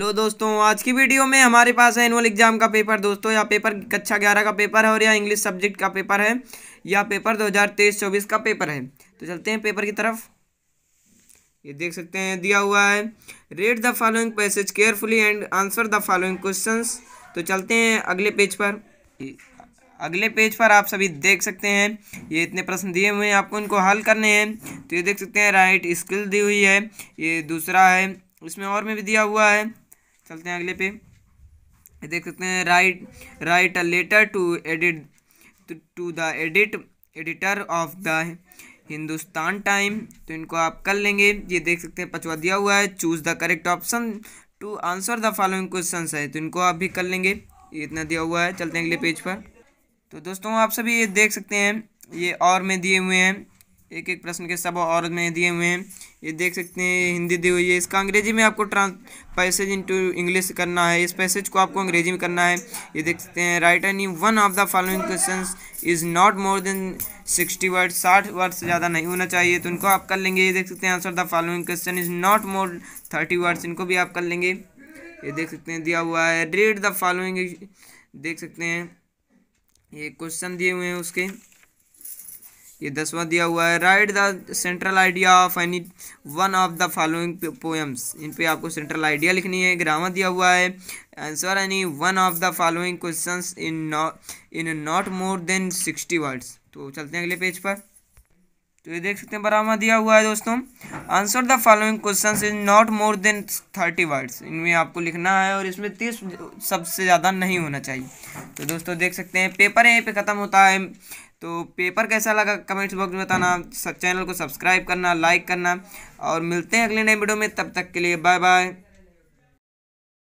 hello दोस्तों आज की वीडियो में हमारे पास है एनुअल एग्जाम का पेपर दोस्तों या पेपर कक्षा ग्यारह का पेपर है और या इंग्लिश सब्जेक्ट का पेपर है या पेपर 2023-24 का पेपर है तो चलते हैं पेपर की तरफ ये देख सकते हैं दिया हुआ है read the following passage carefully and answer the following question तो चलते हैं अगले पेज पर अगले पेज पर आप सभी देख सकते हैं ये इतने प्रश्न दिए हुए हैं आपको इनको हल करने हैं तो ये देख सकते हैं राइट स्किल दी हुई है ये दूसरा है उसमें और में भी दिया हुआ है चलते हैं अगले पे देख सकते हैं right right a letter to edit to the edit editor of the Hindustan time तो इनको आप कर लेंगे ये देख सकते हैं पचवा दिया हुआ है choose the correct option to answer the following question है तो इनको आप भी कर लेंगे ये इतना दिया हुआ है चलते हैं अगले पेज पर तो दोस्तों आप सभी ये देख सकते हैं ये और में दिए हुए हैं एक एक प्रश्न के सब और में दिए हुए हैं ये देख सकते हैं हिंदी दी हुई है इसका अंग्रेजी में आपको ट्रांस पैसेज इंटू इंग्लिश करना है इस पैसेज को आपको अंग्रेजी में करना है ये देख सकते हैं write any one of the following question is not more than sixty word साठ वर्ड से ज़्यादा नहीं होना चाहिए तो इनको आप कर लेंगे ये देख सकते हैं answer the following question is not more thirty words इनको भी आप कर लेंगे ये देख सकते हैं दिया हुआ है रीड द फॉलोइंग देख सकते हैं ये क्वेश्चन दिए हुए हैं उसके ये दसवां दिया हुआ है write the central idea of any one of the following poems इन पे आपको सेंट्रल आइडिया लिखनी है ग्रामर दिया हुआ है answer any one of the following questions in in not more than sixty words तो चलते हैं अगले पेज पर तो ये देख सकते हैं बरामा दिया हुआ है दोस्तों answer the following question is not more than thirty words इनमें आपको लिखना है और इसमें तीस सबसे ज़्यादा नहीं होना चाहिए तो दोस्तों देख सकते हैं पेपर यहीं पे ख़त्म होता है तो पेपर कैसा लगा कमेंट्स बॉक्स में बताना चैनल को सब्सक्राइब करना लाइक करना और मिलते हैं अगले नए वीडियो में तब तक के लिए बाय बाय